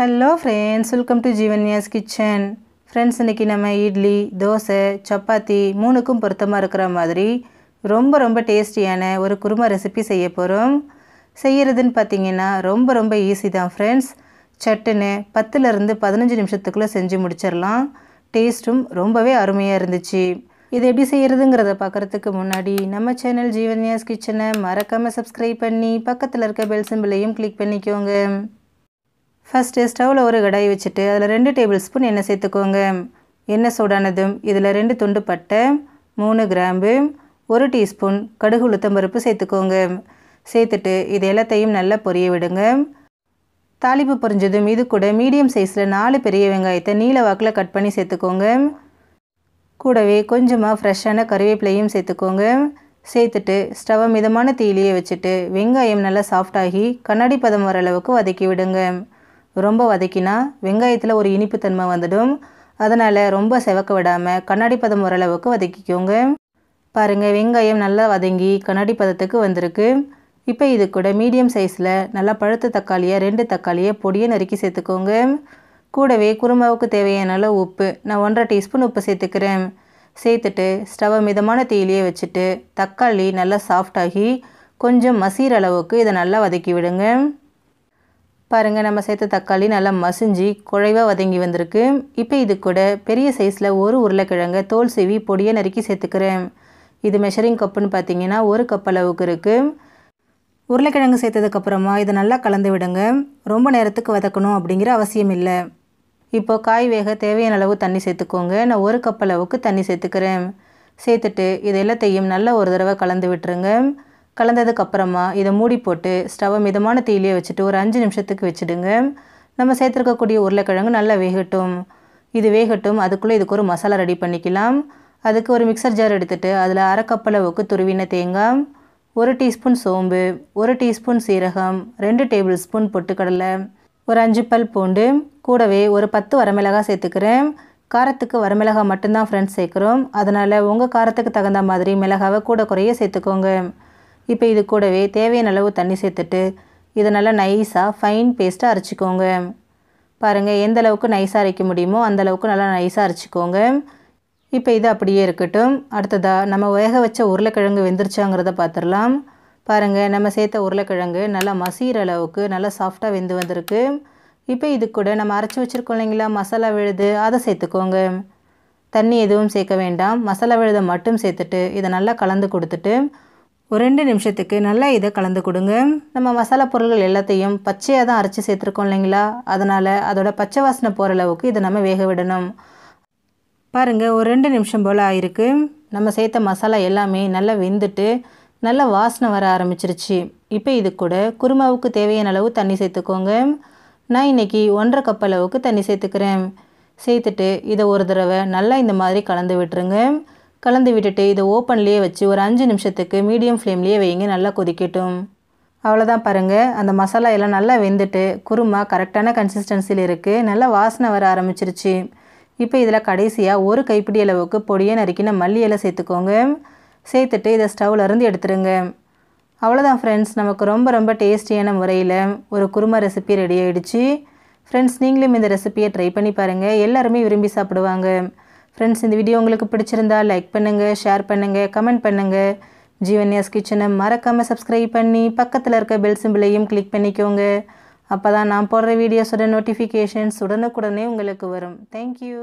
hello friends welcome to ஜீவன்யாஸ் kitchen friends இன்றைக்கி நம்ம இட்லி தோசை சப்பாத்தி மூணுக்கும் பொருத்தமாக இருக்கிற மாதிரி ரொம்ப ரொம்ப டேஸ்டியான ஒரு குருமா ரெசிபி செய்ய போகிறோம் செய்கிறதுன்னு பார்த்தீங்கன்னா ரொம்ப ரொம்ப ஈஸி தான் ஃப்ரெண்ட்ஸ் சட்டுன்னு பத்துலேருந்து பதினஞ்சு நிமிஷத்துக்குள்ளே செஞ்சு முடிச்சிடலாம் டேஸ்ட்டும் ரொம்பவே அருமையாக இருந்துச்சு இது எப்படி செய்கிறதுங்கிறத பார்க்குறதுக்கு முன்னாடி நம்ம சேனல் ஜீவன்யாஸ் கிச்சனை மறக்காமல் சப்ஸ்கிரைப் பண்ணி பக்கத்தில் இருக்க பெல் சிம்பிளையும் கிளிக் பண்ணிக்கோங்க ஃபஸ்ட்டு ஸ்டவ்வில் ஒரு கடாய் வச்சுட்டு அதில் ரெண்டு டேபிள் ஸ்பூன் எண்ணெய் சேர்த்துக்கோங்க எண்ணெய் சூடானதும் இதில் ரெண்டு துண்டு பட்டை மூணு கிராம்பு ஒரு டீஸ்பூன் கடுகு உளுத்தம் பருப்பு சேர்த்துக்கோங்க சேர்த்துட்டு இது எல்லாத்தையும் நல்லா பொரிய விடுங்க தாளிப்பு பொரிஞ்சதும் இது கூட மீடியம் சைஸில் நாலு பெரிய வெங்காயத்தை நீல வாக்கில் கட் பண்ணி சேர்த்துக்கோங்க கூடவே கொஞ்சமாக ஃப்ரெஷ்ஷான கருவேப்பிலையும் சேர்த்துக்கோங்க சேர்த்துட்டு ஸ்டவ்வை மிதமான தீலியை வச்சுட்டு வெங்காயம் நல்லா சாஃப்டாகி கண்ணாடி பதம் வர அளவுக்கு வதக்கி விடுங்க ரொம்ப வதக்கினா வெங்காயத்தில் ஒரு இனிப்புத்தன்மை வந்துடும் அதனால் ரொம்ப செவக்க விடாமல் கண்ணாடி பதம் ஓரளவுக்கு வதக்கிக்கோங்க பாருங்கள் வெங்காயம் நல்லா வதங்கி கண்ணாடி பதத்துக்கு வந்திருக்கு இப்போ இது கூட மீடியம் சைஸில் நல்லா பழுத்த தக்காளியை ரெண்டு தக்காளியை பொடியை நறுக்கி சேர்த்துக்கோங்க கூடவே குருமாவுக்கு தேவையான அளவு உப்பு நான் ஒன்றரை டீஸ்பூன் உப்பு சேர்த்துக்கிறேன் சேர்த்துட்டு ஸ்டவ் மிதமான தீயிலேயே வச்சுட்டு தக்காளி நல்லா சாஃப்டாகி கொஞ்சம் மசீர் அளவுக்கு இதை நல்லா வதக்கி விடுங்க பாருங்கள் நம்ம சேர்த்த தக்காளி நல்லா மசிஞ்சு குழைவாக வதங்கி வந்திருக்கு இப்போ இது கூட பெரிய சைஸில் ஒரு உருளைக்கிழங்க தோல் சீவி பொடியை நறுக்கி சேர்த்துக்கிறேன் இது மெஷரிங் கப்புன்னு பார்த்தீங்கன்னா ஒரு கப் அளவுக்கு இருக்குது உருளைக்கிழங்கு சேர்த்ததுக்கப்புறமா இதை நல்லா கலந்து விடுங்க ரொம்ப நேரத்துக்கு வதக்கணும் அப்படிங்கிற அவசியம் இல்லை இப்போது காய் வேக தேவையான அளவு தண்ணி சேர்த்துக்கோங்க நான் ஒரு கப் அளவுக்கு தண்ணி சேர்த்துக்கிறேன் சேர்த்துட்டு இது எல்லாத்தையும் நல்லா ஒரு தடவை கலந்து விட்டுருங்க கலந்ததுக்கப்புறமா இதை மூடி போட்டு ஸ்டவை மிதமான தீயிலேயே வச்சுட்டு ஒரு அஞ்சு நிமிஷத்துக்கு வச்சுடுங்க நம்ம சேர்த்துருக்கக்கூடிய உருளைக்கிழங்கு நல்லா வேகட்டும் இது வேகட்டும் அதுக்குள்ளே இதுக்கு ஒரு மசாலா ரெடி பண்ணிக்கலாம் அதுக்கு ஒரு மிக்சர் ஜார் எடுத்துகிட்டு அதில் அரைக்கப்பளவுக்கு துருவின தேங்காய் ஒரு டீஸ்பூன் சோம்பு ஒரு டீஸ்பூன் சீரகம் ரெண்டு டேபிள் ஸ்பூன் பொட்டுக்கடலை ஒரு அஞ்சு பல் பூண்டு கூடவே ஒரு பத்து வரமிளகாய் சேர்த்துக்கிறேன் காரத்துக்கு வரமிளகாய் மட்டும்தான் ஃப்ரெண்ட்ஸ் சேர்க்குறோம் அதனால் உங்கள் காரத்துக்கு தகுந்த மாதிரி மிளகாவை கூட குறைய சேர்த்துக்கோங்க இப்போ இது கூடவே தேவையான அளவு தண்ணி சேர்த்துட்டு இதை நல்லா நைஸாக ஃபைன் பேஸ்ட்டாக அரைச்சிக்கோங்க பாருங்கள் எந்த அளவுக்கு நைஸாக அரைக்க முடியுமோ அந்த அளவுக்கு நல்லா நைஸாக அரைச்சிக்கோங்க இப்போ இது அப்படியே இருக்கட்டும் அடுத்ததாக நம்ம வேக வச்ச உருளைக்கிழங்கு வெந்துருச்சாங்கிறத பார்த்துடலாம் பாருங்கள் நம்ம சேர்த்த உருளைக்கிழங்கு நல்லா மசிகிற அளவுக்கு நல்லா சாஃப்டாக வெந்து வந்திருக்கு இப்போ இது கூட நம்ம அரைச்சி வச்சுருக்கோம் இல்லைங்களா மசாலா விழுது அதை சேர்த்துக்கோங்க தண்ணி எதுவும் சேர்க்க வேண்டாம் மசாலா விழுதை மட்டும் சேர்த்துட்டு இதை நல்லா கலந்து கொடுத்துட்டு ஒரு ரெண்டு நிமிஷத்துக்கு நல்லா இதை கலந்து கொடுங்க நம்ம மசாலா பொருள்கள் எல்லாத்தையும் பச்சையாக தான் அரைச்சி சேர்த்துருக்கோம் இல்லைங்களா அதனால் அதோட பச்சை வாசனை போகிற அளவுக்கு இதை நம்ம வேக விடணும் பாருங்கள் ஒரு ரெண்டு நிமிஷம் போல் ஆயிருக்கு நம்ம சேர்த்த மசாலா எல்லாமே நல்லா வெந்துட்டு நல்லா வாசனை வர ஆரம்பிச்சிருச்சு இப்போ இது கூட குருமாவுக்கு தேவையான அளவு தண்ணி சேர்த்துக்கோங்க நான் இன்றைக்கி ஒன்றரை கப் அளவுக்கு தண்ணி சேர்த்துக்கிறேன் சேர்த்துட்டு இதை ஒரு தடவை நல்லா இந்த மாதிரி கலந்து விட்டுருங்க கலந்து விட்டுட்டு இதை ஓப்பன்லேயே வச்சு ஒரு அஞ்சு நிமிஷத்துக்கு மீடியம் ஃப்ளேம்லேயே வைங்க நல்லா கொதிக்கட்டும் அவ்வளோதான் பாருங்கள் அந்த மசாலா எல்லாம் நல்லா வெந்துட்டு குருமா கரெக்டான கன்சிஸ்டன்சியில் இருக்குது நல்லா வாசனை வர ஆரம்பிச்சிருச்சு இப்போ இதில் கடைசியாக ஒரு கைப்பிடி அளவுக்கு பொடியை நறுக்கின மல்லி இலை சேர்த்துக்கோங்க சேர்த்துட்டு இதை ஸ்டவ்லேருந்து எடுத்துருங்க அவ்வளோதான் ஃப்ரெண்ட்ஸ் நமக்கு ரொம்ப ரொம்ப டேஸ்டியான முறையில் ஒரு குருமா ரெசிபி ரெடி ஆகிடுச்சு ஃப்ரெண்ட்ஸ் நீங்களும் இந்த ரெசிபியை ட்ரை பண்ணி பாருங்கள் எல்லாருமே விரும்பி சாப்பிடுவாங்க ஃப்ரெண்ட்ஸ் இந்த வீடியோ உங்களுக்கு பிடிச்சிருந்தா லைக் பண்ணுங்கள் ஷேர் பண்ணுங்கள் கமெண்ட் பண்ணுங்கள் ஜீவன்யாஸ் கிச்சனை மறக்காமல் சப்ஸ்கிரைப் பண்ணி பக்கத்தில் இருக்க பெல் சிம்பிளையும் கிளிக் பண்ணிக்கோங்க அப்போ தான் நான் போடுற வீடியோஸோட நோட்டிஃபிகேஷன்ஸ் உடனுக்குடனே உங்களுக்கு வரும் தேங்க்யூ